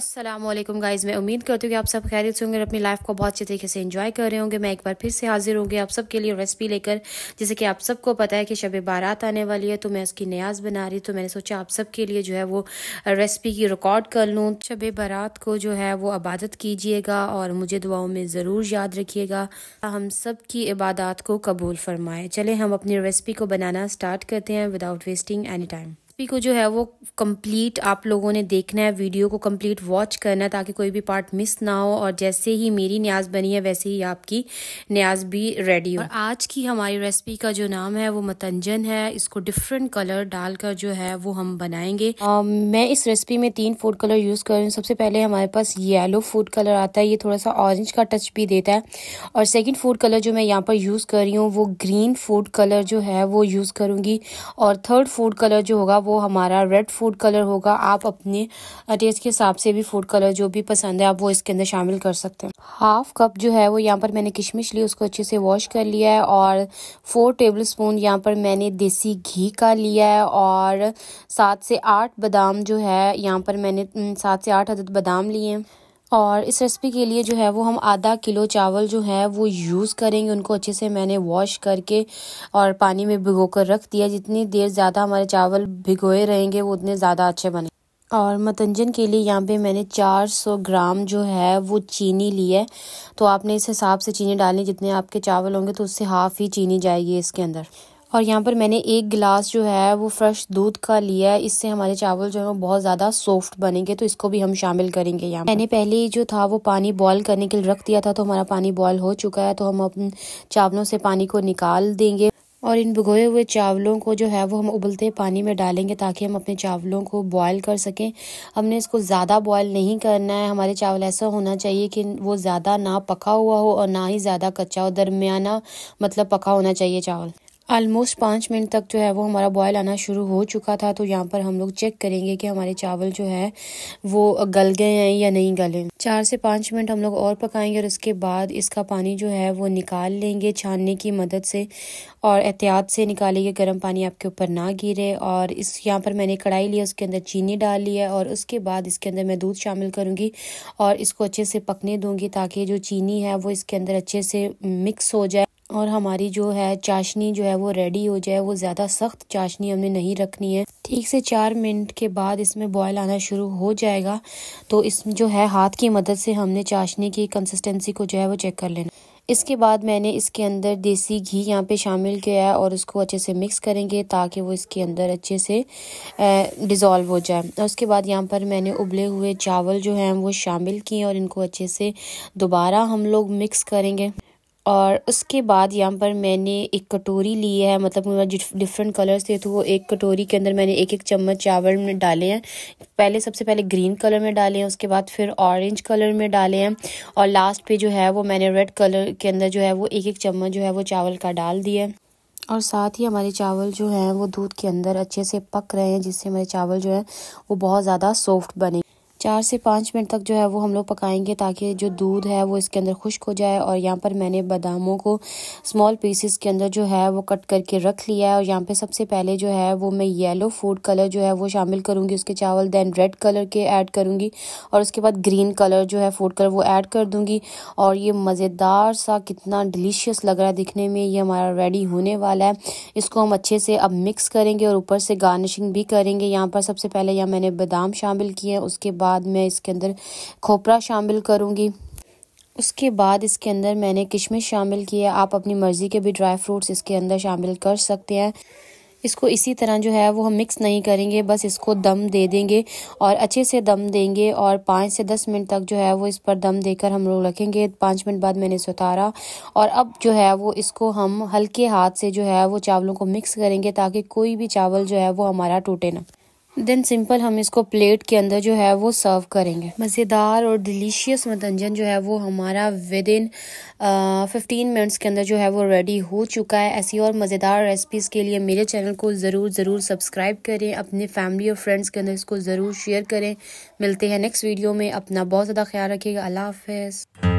Aslam guys मैं उम्मीद करती हूँ कि आप सब खैरियत से होंगे और अपनी लाइफ को बहुत अच्छे तरीके से इन्जॉय कर रहे होंगे मैं एक बार फिर से हाजिर होंगे आप सबके लिए रेसिपी लेकर जैसे कि आप सबको पता है कि शब बारात आने वाली है तो मैं उसकी न्याज बना रही तो मैंने सोचा आप सबके लिए जो है वो रेसिपी की रिकॉर्ड कर लूँ शब बारात को जो है वो इबादत कीजिएगा और मुझे दुआओं में ज़रूर याद रखिएगा हम सब की इबादत को कबूल फरमाएँ चले हम अपनी रेसिपी को बनाना स्टार्ट करते हैं without wasting any time recipe को जो है वो कंप्लीट आप लोगों ने देखना है वीडियो को कंप्लीट वॉच करना है ताकि कोई भी पार्ट मिस ना हो और जैसे ही मेरी न्याज बनी है वैसे ही आपकी न्याज भी रेडी हो और आज की हमारी रेसिपी का जो नाम है वो मतंजन है इसको डिफरेंट कलर डालकर जो है वो हम बनाएंगे आ, मैं इस रेसिपी में तीन फूड कलर यूज़ कर रही हूँ सबसे पहले हमारे पास येलो फूड कलर आता है ये थोड़ा सा ऑरेंज का टच भी देता है और सेकेंड फूड कलर जो मैं यहाँ पर यूज़ कर रही हूँ वो ग्रीन फूड कलर जो है वो यूज़ करूँगी और थर्ड फूड कलर जो होगा वो वो हमारा रेड फूड कलर होगा आप अपने टेस्ट के हिसाब से भी फूड कलर जो भी पसंद है आप वो इसके अंदर शामिल कर सकते हैं हाफ कप जो है वो यहाँ पर मैंने किशमिश ली उसको अच्छे से वॉश कर लिया है और फोर टेबल स्पून यहाँ पर मैंने देसी घी का लिया है और सात से आठ बादाम जो है यहाँ पर मैंने सात से आठ अदद बादाम लिए हैं और इस रेसिपी के लिए जो है वो हम आधा किलो चावल जो है वो यूज़ करेंगे उनको अच्छे से मैंने वॉश करके और पानी में भिगो कर रख दिया जितनी देर ज़्यादा हमारे चावल भिगोए रहेंगे वो उतने ज़्यादा अच्छे बने और मतंजन के लिए यहाँ पे मैंने 400 ग्राम जो है वो चीनी ली है तो आपने इस हिसाब से चीनी डालनी जितने आपके चावल होंगे तो उससे हाफ़ ही चीनी जाएगी इसके अंदर और यहाँ पर मैंने एक गिलास जो है वो फ्रेश दूध का लिया है इससे हमारे चावल जो है वो बहुत ज़्यादा सॉफ्ट बनेंगे तो इसको भी हम शामिल करेंगे यहाँ मैंने पहले ही जो था वो पानी बॉयल करने के लिए रख दिया था तो हमारा पानी बॉयल हो चुका है तो हम अपने चावलों से पानी को निकाल देंगे और इन भिगोए हुए चावलों को जो है वो हम उबलते पानी में डालेंगे ताकि हम अपने चावलों को बॉयल कर सकें हमने इसको ज़्यादा बॉयल नहीं करना है हमारे चावल ऐसा होना चाहिए कि वो ज़्यादा ना पका हुआ हो और ना ही ज़्यादा कच्चा हो दरमियाना मतलब पका होना चाहिए चावल आलमोस्ट पाँच मिनट तक जो है वो हमारा बॉयल आना शुरू हो चुका था तो यहाँ पर हम लोग चेक करेंगे कि हमारे चावल जो है वो गल गए हैं या नहीं गले चार से पाँच मिनट हम लोग और पकाएंगे और इसके बाद इसका पानी जो है वो निकाल लेंगे छानने की मदद से और एहतियात से निकालेंगे गर्म पानी आपके ऊपर ना गिरे और इस यहाँ पर मैंने कढ़ाई लिया उसके अंदर चीनी डाल ली है और उसके बाद इसके अंदर मैं दूध शामिल करूँगी और इसको अच्छे से पकने दूँगी ताकि जो चीनी है वो इसके अंदर अच्छे से मिक्स हो जाए और हमारी जो है चाशनी जो है वो रेडी हो जाए वो ज़्यादा सख्त चाशनी हमने नहीं रखनी है ठीक से चार मिनट के बाद इसमें बॉयल आना शुरू हो जाएगा तो इस जो है हाथ की मदद से हमने चाशनी की कंसिस्टेंसी को जो है वो चेक कर लेना इसके बाद मैंने इसके अंदर देसी घी यहाँ पे शामिल किया है और उसको अच्छे से मिक्स करेंगे ताकि वो इसके अंदर अच्छे से डिज़ोल्व हो जाए और उसके बाद यहाँ पर मैंने उबले हुए चावल जो हैं वो शामिल किए और इनको अच्छे से दोबारा हम लोग मिक्स करेंगे और उसके बाद यहाँ पर मैंने एक कटोरी ली है मतलब मेरे डिफरेंट कलर्स थे तो वो एक कटोरी के अंदर मैंने एक एक चम्मच चावल में डाले हैं पहले सबसे पहले ग्रीन कलर में डाले हैं उसके बाद फिर ऑरेंज कलर में डाले हैं और लास्ट पे जो है वो मैंने रेड कलर के अंदर जो है वो एक एक चम्मच जो है वो चावल का डाल दिया और साथ ही हमारे चावल जो हैं वो दूध के अंदर अच्छे से पक रहे हैं जिससे हमारे चावल जो है वो बहुत ज़्यादा सॉफ्ट बने चार से पाँच मिनट तक जो है वो हम लोग पकाएंगे ताकि जो दूध है वो इसके अंदर खुश्क हो जाए और यहाँ पर मैंने बादामों को स्मॉल पीसेस के अंदर जो है वो कट करके रख लिया है और यहाँ पे सबसे पहले जो है वो मैं येलो फूड कलर जो है वो शामिल करूँगी उसके चावल दैन रेड कलर के ऐड करूँगी और उसके बाद ग्रीन कलर जो है फूड कलर वो ऐड कर दूँगी और ये मज़ेदार सा कितना डिलीशियस लग रहा है दिखने में ये हमारा रेडी होने वाला है इसको हम अच्छे से अब मिक्स करेंगे और ऊपर से गार्निशिंग भी करेंगे यहाँ पर सबसे पहले यहाँ मैंने बादाम शामिल किए हैं उसके बाद बाद मैं इसके अंदर खोपरा शामिल करूँगी उसके बाद इसके अंदर मैंने किशमिश शामिल किया आप अपनी मर्ज़ी के भी ड्राई फ्रूट्स इसके अंदर शामिल कर सकते हैं इसको इसी तरह जो है वो हम मिक्स नहीं करेंगे बस इसको दम दे देंगे और अच्छे से दम देंगे और पाँच से दस मिनट तक जो है वो इस पर दम देकर हम लोग रखेंगे पाँच मिनट बाद मैंने इसे उतारा और अब जो है वो इसको हम हल्के हाथ से जो है वो चावलों को मिक्स करेंगे ताकि कोई भी चावल जो है वो हमारा टूटे ना देन सिंपल हम इसको प्लेट के अंदर जो है वो सर्व करेंगे मज़ेदार और डिलीशियस मतंजन जो है वो हमारा विद इन फिफ्टीन मिनट्स के अंदर जो है वो रेडी हो चुका है ऐसी और मज़ेदार रेसिपीज़ के लिए मेरे चैनल को ज़रूर ज़रूर सब्सक्राइब करें अपने फैमिली और फ्रेंड्स के अंदर इसको ज़रूर शेयर करें मिलते हैं नेक्स्ट वीडियो में अपना बहुत ज़्यादा ख्याल रखिएगा अल्लाह हाफिज़